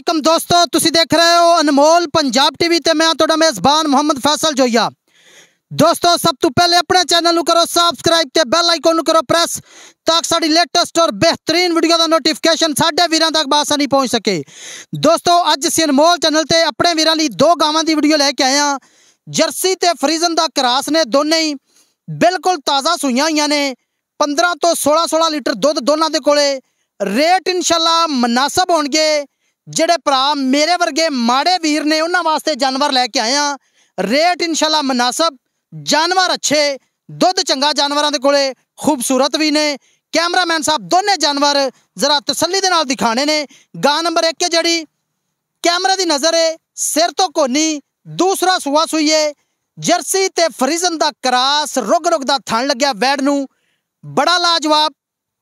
ਅਲੈਕਮ ਦੋਸਤੋ ਤੁਸੀਂ ਦੇਖ ਰਹੇ ਹੋ ਅਨਮੋਲ ਪੰਜਾਬ ਟੀਵੀ ਤੇ ਮੈਂ ਤੁਹਾਡਾ ਮੇਜ਼ਬਾਨ ਮੁਹੰਮਦ ਫੈਸਲ ਜੋਇਆ ਦੋਸਤੋ ਸਭ ਤੋਂ ਪਹਿਲੇ ਆਪਣੇ ਚੈਨਲ ਨੂੰ ਕਰੋ ਸਬਸਕ੍ਰਾਈਬ ਤੇ ਬੈਲ ਆਈਕਨ ਨੂੰ ਕਰੋ ਪ੍ਰੈਸ ਤਾਂ ਸਾਡੀ ਲੇਟੈਸਟ ਔਰ ਬਿਹਤਰੀਨ ਵੀਡੀਓ ਦਾ ਨੋਟੀਫਿਕੇਸ਼ਨ ਸਾਡੇ ਵੀਰਾਂ ਤੱਕ ਬਾਸਾਨੀ ਪਹੁੰਚ ਸਕੇ ਦੋਸਤੋ ਅੱਜ ਅਸੀਂ ਅਨਮੋਲ ਚੈਨਲ ਤੇ ਆਪਣੇ ਵੀਰਾਂ ਲਈ ਦੋ ਗਾਵਾਂ ਦੀ ਵੀਡੀਓ ਲੈ ਕੇ ਆਏ ਆ ਜਰਸੀ ਤੇ ਫਰੀਜ਼ਨ ਦਾ ਕਰਾਸ ਨੇ ਦੋਨੇ ਹੀ ਬਿਲਕੁਲ ਤਾਜ਼ਾ ਸੂਈਆਂ ਹੋਈਆਂ ਨੇ 15 ਤੋਂ 16 16 ਲੀਟਰ ਦੁੱਧ ਦੋਨਾਂ ਦੇ ਕੋਲੇ ਰੇਟ ਇਨਸ਼ਾਅੱਲਾ ਮناسب ਹੋਣਗੇ ਜਿਹੜੇ ਭਰਾ ਮੇਰੇ ਵਰਗੇ ਮਾੜੇ ਵੀਰ ਨੇ ਉਹਨਾਂ ਵਾਸਤੇ ਜਾਨਵਰ ਲੈ ਕੇ ਆਏ ਆ ਰੇਟ ਇਨਸ਼ਾਅੱਲਾ ਮناسب ਜਾਨਵਰ ਅੱਛੇ ਦੁੱਧ ਚੰਗਾ ਜਾਨਵਰਾਂ ਦੇ ਕੋਲੇ ਖੂਬਸੂਰਤ ਵੀ ਨੇ ਕੈਮਰਾਮੈਨ ਸਾਹਿਬ ਦੋਨੇ ਜਾਨਵਰ ਜ਼ਰਾ ਤਸੱਲੀ ਦੇ ਨਾਲ ਦਿਖਾਣੇ ਨੇ ਗਾਂ ਨੰਬਰ 1 ਹੈ ਜਿਹੜੀ ਕੈਮਰੇ ਦੀ ਨਜ਼ਰ ਹੈ ਸਿਰ ਤੋਂ ਕੋਨੀ ਦੂਸਰਾ ਸੁਆ ਸੁਈਏ ਜਰਸੀ ਤੇ ਫਰੀਜ਼ਨ ਦਾ ਕਰਾਸ ਰੁਗ ਰੁਗ ਦਾ ਥਣ ਲੱਗਿਆ ਵੈੜ ਨੂੰ ਬੜਾ ਲਾਜਵਾਬ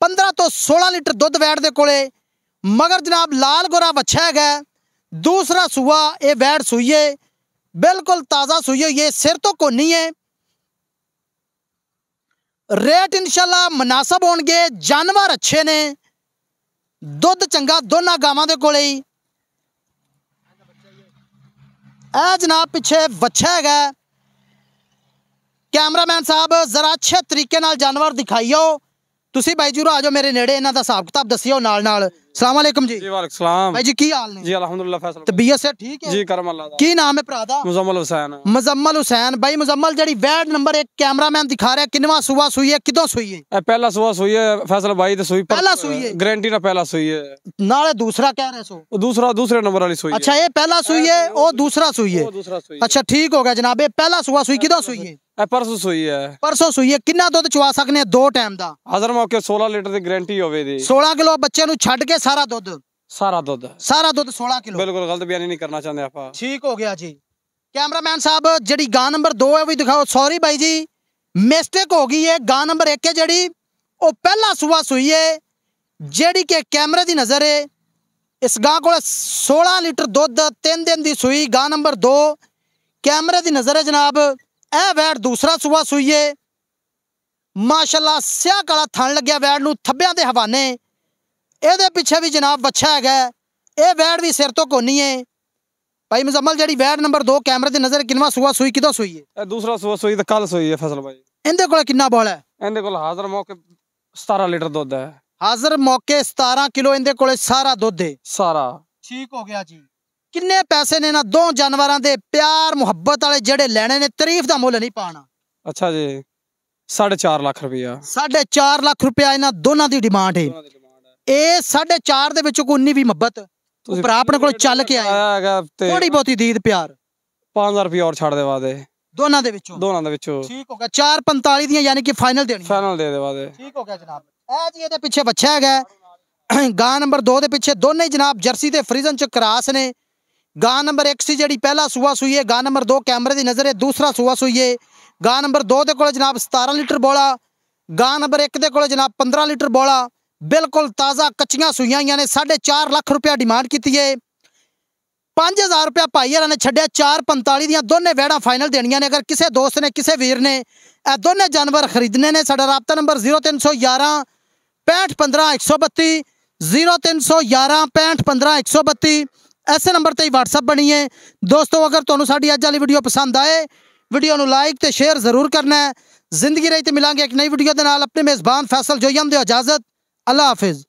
15 ਤੋਂ 16 ਲੀਟਰ ਦੁੱਧ ਵੈੜ ਦੇ ਕੋਲੇ मगर जनाब लाल गोरा बछा गया दूसरा सूआ ये वैड सूइए बिल्कुल ताज़ा सूइए ये सिर तो को नहीं है रेट इनशाला मुनासब होंगे जानवर अच्छे ने ਦੁੱਧ ਚੰਗਾ ਦੋਨਾਂ ਗਾਵਾਂ ਦੇ ਕੋਲੇ ਹੀ ਇਹ ਜਨਾਬ ਪਿੱਛੇ ਵੱਛਾ ਹੈਗਾ ਕੈਮਰਾਮੈਨ ਸਾਹਿਬ ਜ਼ਰਾ ਅੱਛੇ ਤਰੀਕੇ ਨਾਲ ਜਾਨਵਰ ਦਿਖਾਈਓ ਤੁਸੀਂ ਬਾਈ ਜੂਰਾ ਆਜੋ ਮੇਰੇ ਨੇੜੇ ਇਹਨਾਂ ਦਾ ਹਿਸਾਬ ਕਿਤਾਬ ਦੱਸਿਓ ਨਾਲ ਨਾਲ सलाम ठीक है जी करम सुबह सुई है कितों सुई है पहला सुबह सुई है फैसल भाई सुई है गारंटी सुई है नाले दूसरा कह रहे सो दूसरा दूसरे नंबर वाली सुई अच्छा ये पहला अच्छा, हो सोलह किलो ये पहला सुबह सुई ਸਾਰਾ ਦੁੱਧ ਸਾਰਾ ਦੁੱਧ ਸਾਰਾ ਦੁੱਧ 16 ਕਿਲੋ ਬਿਲਕੁਲ ਗਲਤ ਬਿਆਨੀ ਨਹੀਂ ਕਰਨਾ ਚਾਹੁੰਦੇ ਆਪਾਂ ਠੀਕ ਹੋ ਗਿਆ कैमरामैन साहब जी गां नंबर दो है वो दिखाओ सॉरी भाई जी मिस्टेक हो गई है गां नंबर एक है जी पहला सुबह सुई है जी के कैमरे की नज़र है इस गां को सोलह लीटर दुध तीन दिन की सुई गां नंबर दो कैमरे की नज़र है जनाब ए वैट दूसरा सुबह सुई है माशाला स्याह कला थन लग्या वैट न थब्बे के हवाने ਇਹਦੇ ਪਿੱਛੇ ਵੀ ਜਨਾਬ ਬੱਚਾ ਹੈਗਾ ਇਹ ਵੈੜ ਵੀ ਸਿਰ ਤੋਂ ਕੋਨੀ ਹੈ ਭਾਈ ਮਜ਼ਮਲ ਜਿਹੜੀ ਵੈੜ ਨੰਬਰ 2 ਕੈਮਰੇ ਦੇ ਨਜ਼ਰ ਕਿੰਨਵਾ ਸੂਆ ਸੂਈ ਕਿਦੋਂ ਸੂਈ ਹੈ ਇਹ ਦੂਸਰਾ ਸੂਆ ਸੂਈ ਤਾਂ ਕੱਲ ਸੂਈ ਹੈ ਫਸਲ ਭਾਈ ਇਹਦੇ ਕੋਲ ਕਿੰਨਾ ਬੋਲ ਹੈ ਇਹਦੇ ਕੋਲ ਹਾਜ਼ਰ ਮੌਕੇ 17 ਲੀਟਰ ਦੁੱਧ ਹੈ ਹਾਜ਼ਰ ਮੌਕੇ 17 ਕਿਲੋ ਇਹਦੇ ਕੋਲੇ ਸਾਰਾ ਦੁੱਧ ਹੈ ਸਾਰਾ ਠੀਕ ਹੋ ਗਿਆ ਜੀ ਕਿੰਨੇ ਪੈਸੇ ਨੇ ਨਾ ਦੋ ਜਾਨਵਰਾਂ ਦੇ ਪਿਆਰ ਮੁਹੱਬਤ ਵਾਲੇ ਜਿਹੜੇ ਲੈਣੇ ਨੇ ਤਾਰੀਫ ਦਾ ਮੁੱਲ ਨਹੀਂ ਪਾਣਾ ਅੱਛਾ ਜੀ 4.5 ਲੱਖ ਰੁਪਇਆ 4.5 ਲੱਖ ਰੁਪਇਆ ਇਹਨਾਂ ਦੋਨਾਂ ਦੀ ਡਿਮਾਂਡ ਹੈ ਇਹ 4.5 ਦੇ ਵਿੱਚੋਂ ਕੋਈ 19 ਵੀ ਮੁਹੱਬਤ ਉਹ ਭਰਾ ਆਪਣੇ ਕੋਲ ਚੱਲ ਕੇ ਆਇਆ ਆਇਆ ਹੈਗਾ ਤੇ ਥੋੜੀ ਬਹੁਤੀ ਦੀਦ ਪਿਆਰ 5000 ਰੁਪਏ ਹੋਰ ਛੱਡ ਦੇਵਾ ਦੇ ਦੋਨਾਂ ਦੇ ਵਿੱਚੋਂ ਦੋਨਾਂ ਦੇ ਵਿੱਚੋਂ ਠੀਕ ਹੋ ਗਿਆ 4.45 ਦੀਆਂ ਯਾਨੀ ਕਿ ਫਾਈਨਲ ਦੇਣੀ ਹੈ। ਫਾਈਨਲ ਦੇ ਦੇਵਾ ਦੇ ਠੀਕ ਹੋ ਗਿਆ ਜਨਾਬ ਇਹ ਜੀ ਇਹਦੇ ਪਿੱਛੇ ਬੱਚਾ ਹੈਗਾ ਹੈ। ਗਾਂ ਨੰਬਰ 2 ਦੇ ਪਿੱਛੇ ਦੋਨੇ ਹੀ ਜਨਾਬ ਜਰਸੀ ਤੇ ਫਰੀਜ਼ਨ ਚ ਕਰਾਸ ਨੇ ਗਾਂ ਨੰਬਰ 1 ਸੀ ਜਿਹੜੀ ਪਹਿਲਾ ਸੂਆ ਸੂਈ ਹੈ ਗਾਂ ਨੰਬਰ 2 ਕੈਮਰੇ ਦੀ ਨਜ਼ਰ ਹੈ ਦੂਸਰਾ ਸੂਆ ਸੂਈ ਹੈ ਗਾਂ ਨੰਬਰ 2 ਦੇ ਕੋਲ ਜਨਾਬ 17 ਲੀਟਰ ਬੋਲਾ ਗਾਂ ਨੰਬਰ 1 ਦੇ ਕੋਲ ਜਨਾਬ 15 ਲੀਟਰ ਬੋਲਾ ਬਿਲਕੁਲ ਤਾਜ਼ਾ ਕੱਚੀਆਂ ਸੂਈਆਂ ਆਈਆਂ ਨੇ 4.5 ਲੱਖ ਰੁਪਇਆ ਡਿਮਾਂਡ ਕੀਤੀ ਏ 5000 ਰੁਪਇਆ ਭਾਈ ਇਹਨਾਂ ਨੇ ਛੱਡਿਆ 445 ਦੀਆਂ ਦੋਨੇ ਵਹਿੜਾਂ ਫਾਈਨਲ ਦੇਣੀਆਂ ਨੇ ਅਗਰ ਕਿਸੇ ਦੋਸਤ ਨੇ ਕਿਸੇ ਵੀਰ ਨੇ ਇਹ ਦੋਨੇ ਜਾਨਵਰ ਖਰੀਦਣੇ ਨੇ ਸਾਡਾ ਰਾਬਤਾ ਨੰਬਰ 0311 6515 0311 ਐਸੇ ਨੰਬਰ ਤੇ ਹੀ WhatsApp ਬਣੀ ਹੈ ਦੋਸਤੋ ਅਗਰ ਤੁਹਾਨੂੰ ਸਾਡੀ ਅੱਜ ਵਾਲੀ ਵੀਡੀਓ ਪਸੰਦ ਆਏ ਵੀਡੀਓ ਨੂੰ ਲਾਈਕ ਤੇ ਸ਼ੇਅਰ ਜ਼ਰੂਰ ਕਰਨਾ ਹੈ ਜ਼ਿੰਦਗੀ ਰਹੀ ਤੇ ਮਿਲਾਂਗੇ ਇੱਕ ਨਈ ਵੀਡੀਓ ਦੇ ਨਾਲ ਆਪਣੇ ਮੇਜ਼ਬਾਨ ਫੈਸਲ ਜੋਯਮ ਦੇ ਇਜਾਜ਼ਤ अल्लाह हाफिज़